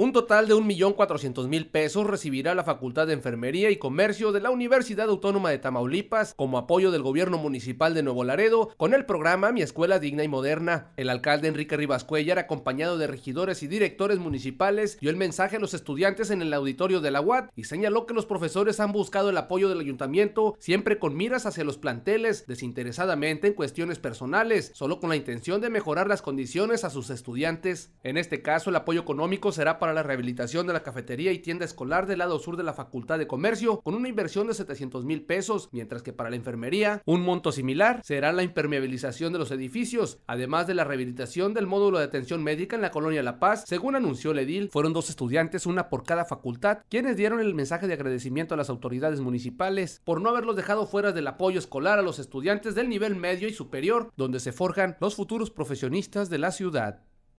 Un total de 1.400.000 pesos recibirá la Facultad de Enfermería y Comercio de la Universidad Autónoma de Tamaulipas como apoyo del gobierno municipal de Nuevo Laredo con el programa Mi Escuela Digna y Moderna. El alcalde Enrique Rivas Cuellar, acompañado de regidores y directores municipales, dio el mensaje a los estudiantes en el auditorio de la UAT y señaló que los profesores han buscado el apoyo del ayuntamiento siempre con miras hacia los planteles, desinteresadamente en cuestiones personales, solo con la intención de mejorar las condiciones a sus estudiantes. En este caso, el apoyo económico será para la rehabilitación de la cafetería y tienda escolar del lado sur de la Facultad de Comercio con una inversión de 700 mil pesos, mientras que para la enfermería un monto similar será la impermeabilización de los edificios, además de la rehabilitación del módulo de atención médica en la colonia La Paz, según anunció el edil, fueron dos estudiantes, una por cada facultad, quienes dieron el mensaje de agradecimiento a las autoridades municipales por no haberlos dejado fuera del apoyo escolar a los estudiantes del nivel medio y superior, donde se forjan los futuros profesionistas de la ciudad.